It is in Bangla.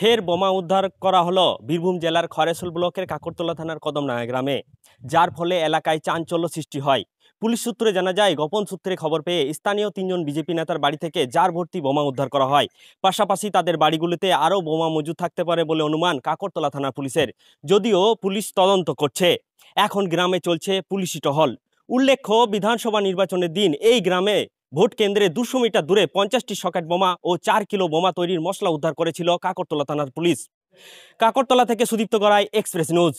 ফের বোমা উদ্ধার করা হলো বীরভূম জেলার খরেসুল ব্লকের কাকরতলা থানার কদমডাঙ্গা গ্রামে যার ফলে এলাকায় চাঞ্চল্য সৃষ্টি হয় পুলিশ সূত্রে জানা যায় গোপন সূত্রে খবর পেয়ে স্থানীয় তিনজন বিজেপি নেতার বাড়ি থেকে যার ভর্তি বোমা উদ্ধার করা হয় পাশাপাশি তাদের বাড়িগুলিতে আরও বোমা মজুদ থাকতে পারে বলে অনুমান কাকরতলা থানা পুলিশের যদিও পুলিশ তদন্ত করছে এখন গ্রামে চলছে পুলিশি টহল উল্লেখ্য বিধানসভা নির্বাচনের দিন এই গ্রামে ভোট কেন্দ্রে দুশো মিটার দূরে পঞ্চাশটি সকেট বোমা ও চার কিলো বোমা তৈরির মশলা উদ্ধার করেছিল কাকরতলা থানার পুলিশ কাকরতলা থেকে সুদীপ্ত গড়াই এক্সপ্রেস নিউজ